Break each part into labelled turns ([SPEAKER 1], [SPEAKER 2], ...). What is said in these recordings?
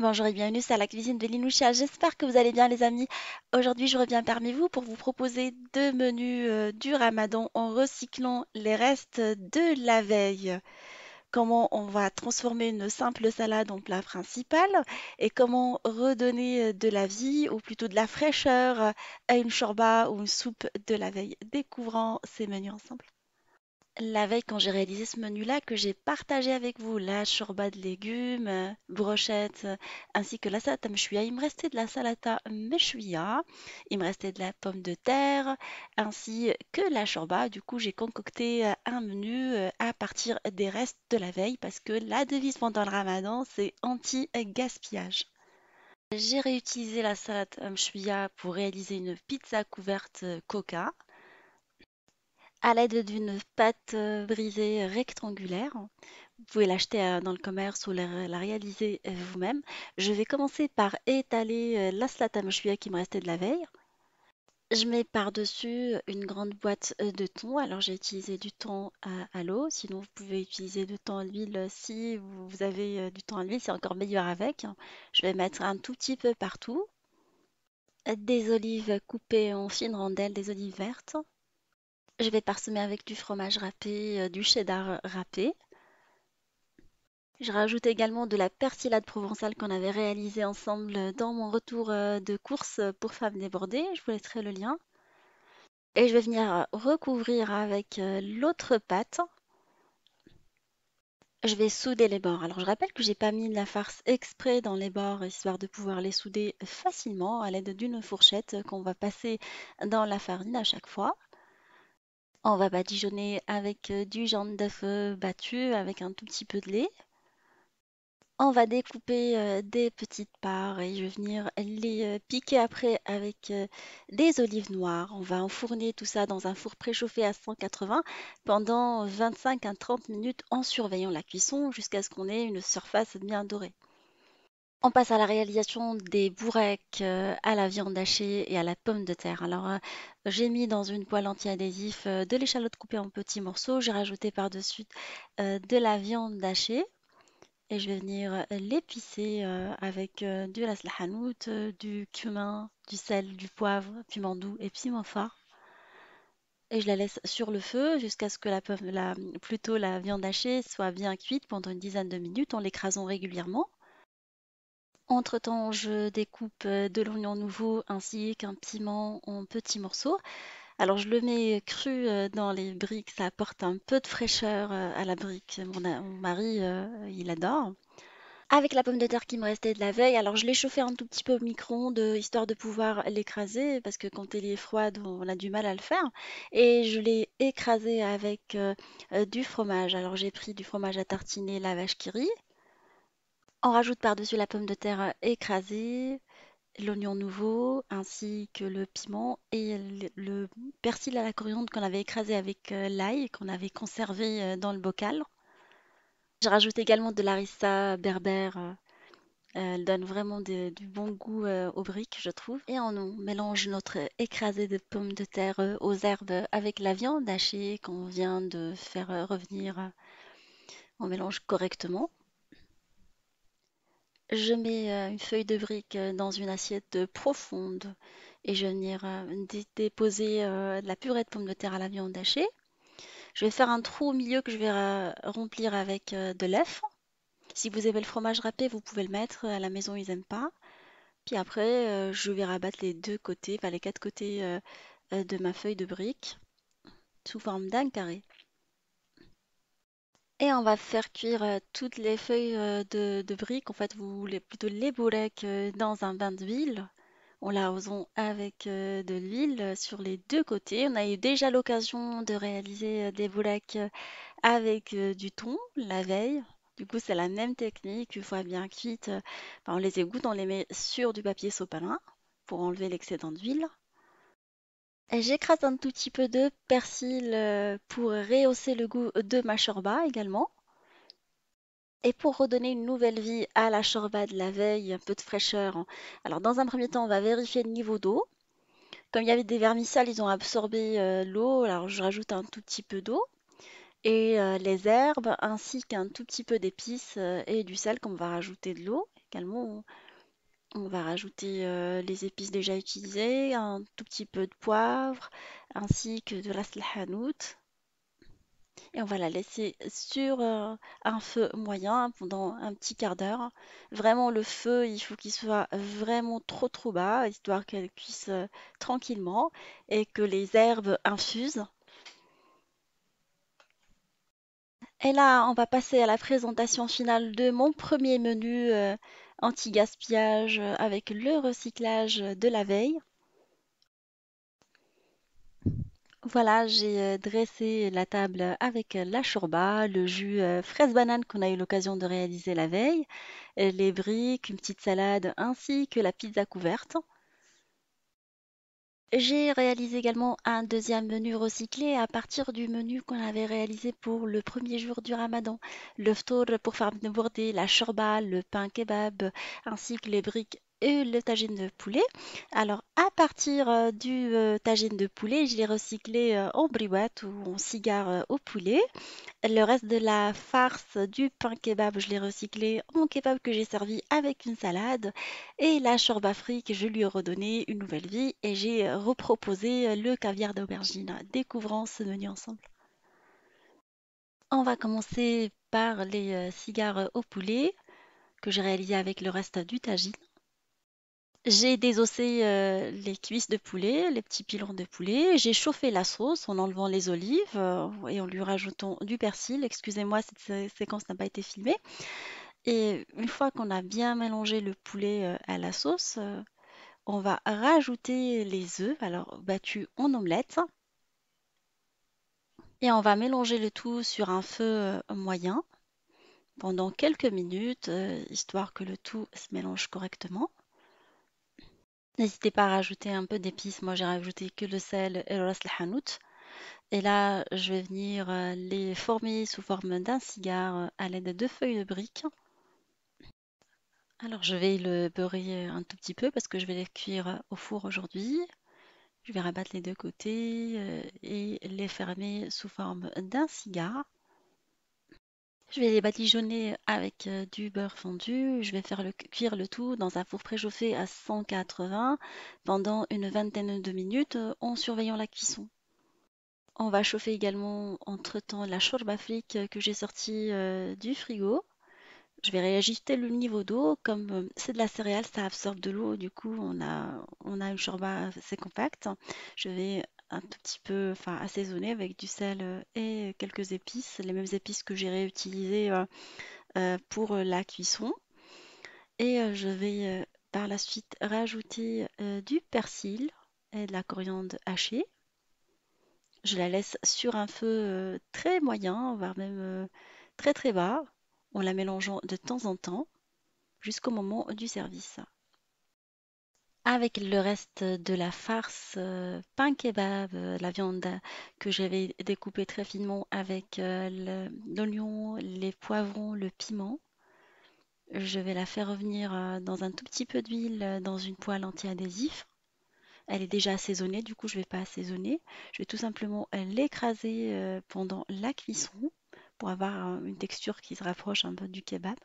[SPEAKER 1] Bonjour et bienvenue sur la cuisine de l'Inoucha. J'espère que vous allez bien les amis. Aujourd'hui je reviens parmi vous pour vous proposer deux menus euh, du ramadan en recyclant les restes de la veille. Comment on va transformer une simple salade en plat principal et comment redonner euh, de la vie ou plutôt de la fraîcheur à une chorba ou une soupe de la veille. Découvrons ces menus ensemble. La veille, quand j'ai réalisé ce menu-là, que j'ai partagé avec vous, la chorba de légumes, brochettes, ainsi que la salata mechouia, Il me restait de la salata meshouya, il me restait de la pomme de terre, ainsi que la chorba. Du coup, j'ai concocté euh, un menu euh, à partir des restes de la veille, parce que la devise pendant le ramadan, c'est anti-gaspillage. J'ai réutilisé la salata mshouya pour réaliser une pizza couverte euh, coca à l'aide d'une pâte euh, brisée rectangulaire, vous pouvez l'acheter euh, dans le commerce ou la réaliser, euh, vous-même. Je vais commencer par étaler, la slatane qui me restait de la veille. Je mets par-dessus une grande boîte, de thon. Alors j'ai utilisé du thon à l'eau, sinon vous pouvez utiliser du thon à l'huile si vous avez, du thon à l'huile, c'est encore meilleur avec. Je vais mettre un tout petit peu partout. Des olives coupées en fines rondelles, des olives vertes. Je vais parsemer avec du fromage râpé, euh, du cheddar euh, râpé. Je rajoute également de la persilade provençale qu'on avait réalisée ensemble euh, dans mon retour de course pour femmes débordées. Je vous laisserai le lien. Et je vais venir recouvrir avec l'autre pâte. Je vais souder les bords. Alors je rappelle que je j'ai pas mis de la farce exprès dans les bords histoire de pouvoir les souder facilement à l'aide d'une fourchette qu'on va passer dans la farine à chaque fois. On va badigeonner avec euh, du jaune d'œuf battu avec un tout petit peu de lait. On va découper euh, des petites parts et je vais venir les euh, piquer après avec des olives noires. On va enfourner tout ça dans un four préchauffé à 180 pendant 25 à 30 minutes en surveillant la cuisson jusqu'à ce qu'on ait une surface bien dorée. On passe à la réalisation des bourrecs euh, à la viande hachée et à la pomme de terre. Alors, euh, j'ai mis dans une poêle anti-adhésif euh, de l'échalote coupée en petits morceaux. J'ai rajouté par-dessus de la viande hachée. Et je vais venir l'épicer avec de la hanout, du cumin, du sel, du poivre, piment doux et piment fort. Et je la laisse sur le feu jusqu'à ce que la, plutôt la viande hachée soit bien cuite pendant une dizaine de minutes en l'écrasant régulièrement. Entre-temps, je découpe euh, de l'oignon nouveau ainsi qu'un piment en petits morceaux. Alors je le mets cru euh, dans les briques, ça apporte un peu de fraîcheur euh, à la brique. Mon, mari, il adore. Avec la pomme de terre qui me restait de la veille, alors je l'ai chauffée un tout petit peu au micro-ondes histoire de pouvoir l'écraser parce que quand elle est froide, on a du mal à le faire. Et je l'ai écrasée avec du fromage. Alors j'ai pris du fromage à tartiner la vache qui rit on rajoute par-dessus la pomme de terre euh, écrasée, l'oignon nouveau, ainsi que le piment et le, persil à la coriandre qu'on avait écrasé avec euh, l'ail, qu'on avait conservé euh, dans le bocal. Je rajoute également de l'arissa berbère. Elle donne vraiment du bon goût aux briques, je trouve. Et on mélange notre écrasé de pommes de terre aux herbes avec la viande hachée qu'on vient de faire revenir. On mélange correctement. Je mets euh, une feuille de brique euh, dans une assiette euh, profonde et je vais venir déposer de la purée de pommes de terre à la viande hachée. Je vais faire un trou au milieu que je vais remplir avec de l'œuf. Si vous avez le fromage râpé, vous pouvez le mettre. À la maison, ils n'aiment pas. Puis après, je vais rabattre les deux côtés, enfin les quatre côtés de ma feuille de brique sous forme d'un carré. Et on va faire cuire euh, toutes les feuilles euh, de, briques, en fait, vous voulez plutôt les boulettes, dans un bain d'huile la osons avec euh, de l'huile sur les deux côtés. On a eu déjà l'occasion de réaliser des bouleques avec du thon la veille. Du coup, c'est la même technique. Une fois bien cuites, ben, on les égoutte, on les met sur du papier sopalin pour enlever l'excédent d'huile. J'écrase un tout petit peu de persil euh, pour rehausser le goût de ma shorba également. Et pour redonner une nouvelle vie à la shorba de la veille, un peu de fraîcheur. Hein. Alors dans un premier temps, on va vérifier le niveau d'eau. Comme il y avait des vermicelles, ils ont absorbé euh, l'eau, alors je rajoute un tout petit peu d'eau et euh, les herbes ainsi qu'un tout petit peu d'épices et du sel qu'on va rajouter de l'eau également. On va rajouter euh, les épices déjà utilisées, un tout petit peu de poivre, ainsi que de la slahanout. Et on va la laisser sur euh, un feu moyen pendant un petit quart d'heure. Vraiment, le feu, il faut qu'il soit vraiment trop trop bas, histoire qu'elle cuise euh, tranquillement et que les herbes infusent. Et là, on va passer à la présentation finale de mon premier menu anti-gaspillage euh, avec le recyclage de la veille. Voilà, j'ai euh, dressé la table avec la chourba, le jus euh, fraise banane qu'on a eu l'occasion de réaliser la veille, les briques, une petite salade ainsi que la pizza couverte. J'ai réalisé également un deuxième menu recyclé à partir du menu qu'on avait réalisé pour le premier jour du Ramadan, le ftour pour faire bourder, la shorba, le pain kebab ainsi que les briques et le tagine de poulet. Alors, à partir euh, du euh, tagine de poulet, je l'ai recyclé euh, en briouette ou en cigare au poulet. Le reste de la farce du pain kebab, je l'ai recyclé en kebab que j'ai servi avec une salade. Et la chorba frique, je lui ai redonné une nouvelle vie et j'ai reproposé le caviar d'aubergine. Découvrons ce menu ensemble. On va commencer par les cigares au poulet que j'ai réalisé avec le reste du tagine. J'ai désossé, euh, les cuisses de poulet, les petits pilons de poulet. J'ai chauffé la sauce en enlevant les olives, euh, et en lui rajoutant du persil. Excusez-moi, cette séquence n'a pas été filmée et une fois qu'on a bien mélangé le poulet, euh, à la sauce, on va rajouter les œufs, alors battus en omelette et on va mélanger le tout sur un feu, moyen pendant quelques minutes, histoire que le tout se mélange correctement. N'hésitez pas à rajouter un peu d'épices. Moi, j'ai rajouté que le sel et le ras hanout. Et là, je vais venir euh, les former sous forme d'un cigare euh, à l'aide de feuilles de briques. Alors, je vais le beurrer euh, un tout petit peu parce que je vais les cuire au four aujourd'hui. Je vais rabattre les deux côtés et les fermer sous forme d'un cigare. Je vais les badigeonner avec euh, du beurre fondu. Je vais faire cuire le tout dans un four préchauffé à 180 pendant une vingtaine de minutes euh, en surveillant la cuisson. On va chauffer également entre-temps la chorba flic euh, que j'ai sortie du frigo. Je vais réajuster le niveau d'eau. Comme c'est de la céréale, ça absorbe de l'eau. Du coup, on a, une chorba assez compacte. Je vais un tout petit peu enfin assaisonné avec du sel euh, et quelques épices, les mêmes épices que j'ai réutilisées euh, euh, pour la cuisson. Et je vais par la suite rajouter du persil et de la coriandre hachée. Je la laisse sur un feu très moyen, voire même très très bas, en la mélangeant de temps en temps jusqu'au moment du service. Avec le reste de la farce, euh, pain kebab, euh, la viande que j'avais découpée très finement avec euh, l'oignon, les poivrons, le piment. Je vais la faire revenir dans un tout petit peu d'huile dans une poêle anti-adhésif. Elle est déjà assaisonnée, du coup je ne vais pas assaisonner. Je vais tout simplement l'écraser pendant la cuisson pour avoir une texture qui se rapproche un peu du kebab.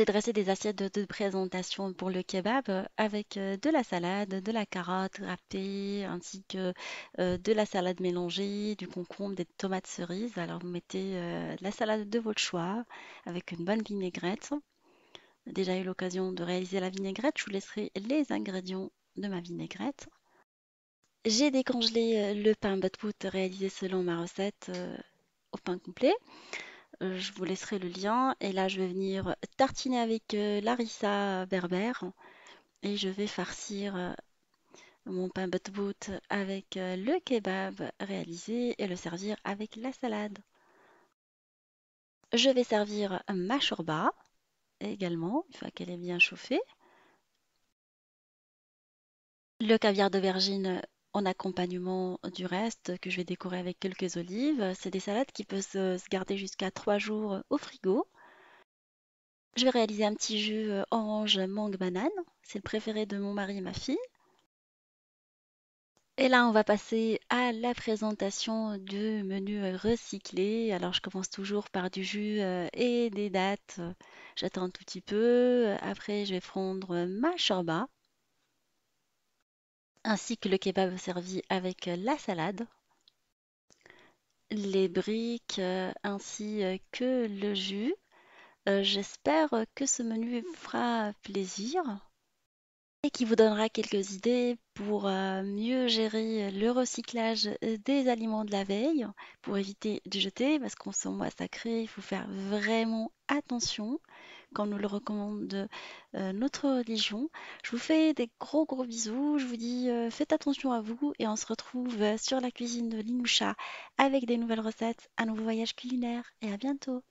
[SPEAKER 1] J'ai dressé des assiettes de, présentation pour le kebab euh, avec euh, de la salade, de la carotte râpée, ainsi que euh, de la salade mélangée, du concombre, des tomates cerises. Alors vous mettez de la salade de votre choix avec une bonne vinaigrette. Déjà eu l'occasion de réaliser la vinaigrette, je vous laisserai les ingrédients de ma vinaigrette. J'ai décongelé le pain batbout réalisé selon ma recette au pain complet. Euh, je vous laisserai le lien. Et là, je vais venir tartiner avec euh, Larissa berbère. et je vais farcir euh, mon pain bout avec le kebab réalisé et le servir avec la salade. Je vais servir ma shorba également, une fois qu'elle est bien chauffée. Le caviar d'aubergine en accompagnement du reste que je vais décorer avec quelques olives. C'est des salades qui peuvent se, garder jusqu'à 3 jours au frigo. Je vais réaliser un petit jus euh, orange mangue banane. C'est le préféré de mon mari et ma fille. Et là, on va passer à la présentation du menu euh, recyclé. Alors, je commence toujours par du jus euh, et des dates. J'attends un tout petit peu. Après, je vais prendre ma chorba ainsi que le kebab servi avec euh, la salade, les briques euh, ainsi euh, que le jus. J'espère que ce menu vous fera plaisir et qui vous donnera quelques idées pour mieux gérer le recyclage des aliments de la veille, pour éviter de jeter, parce qu'on se sent sacré, il faut faire vraiment attention quand nous le recommande euh, notre religion. Je vous fais des gros gros bisous. Je vous dis euh, faites attention à vous et on se retrouve sur la cuisine de Linusha avec des nouvelles recettes, un nouveau voyage culinaire et à bientôt.